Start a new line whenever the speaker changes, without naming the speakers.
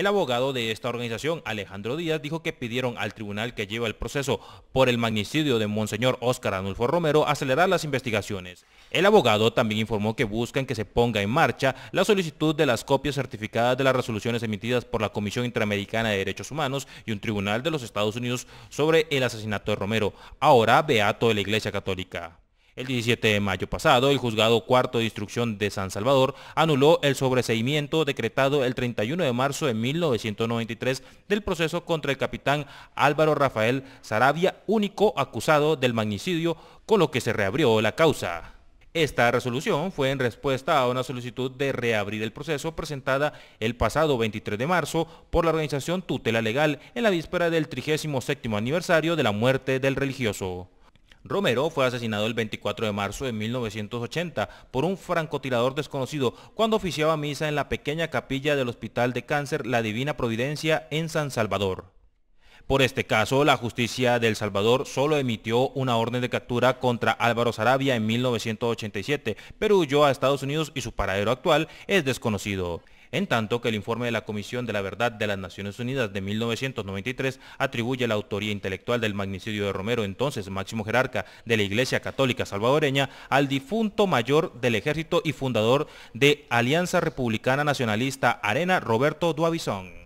El abogado de esta organización, Alejandro Díaz, dijo que pidieron al tribunal que lleva el proceso por el magnicidio de Monseñor Óscar Anulfo Romero acelerar las investigaciones. El abogado también informó que buscan que se ponga en marcha la solicitud de las copias certificadas de las resoluciones emitidas por la Comisión Interamericana de Derechos Humanos y un tribunal de los Estados Unidos sobre el asesinato de Romero, ahora beato de la Iglesia Católica. El 17 de mayo pasado, el juzgado cuarto de instrucción de San Salvador anuló el sobreseimiento decretado el 31 de marzo de 1993 del proceso contra el capitán Álvaro Rafael Sarabia, único acusado del magnicidio, con lo que se reabrió la causa. Esta resolución fue en respuesta a una solicitud de reabrir el proceso presentada el pasado 23 de marzo por la organización Tutela Legal en la víspera del 37 aniversario de la muerte del religioso. Romero fue asesinado el 24 de marzo de 1980 por un francotirador desconocido cuando oficiaba misa en la pequeña capilla del Hospital de Cáncer La Divina Providencia en San Salvador. Por este caso, la justicia de El Salvador solo emitió una orden de captura contra Álvaro Sarabia en 1987, pero huyó a Estados Unidos y su paradero actual es desconocido en tanto que el informe de la Comisión de la Verdad de las Naciones Unidas de 1993 atribuye la autoría intelectual del magnicidio de Romero, entonces máximo jerarca de la Iglesia Católica Salvadoreña, al difunto mayor del ejército y fundador de Alianza Republicana Nacionalista Arena, Roberto Duavizón.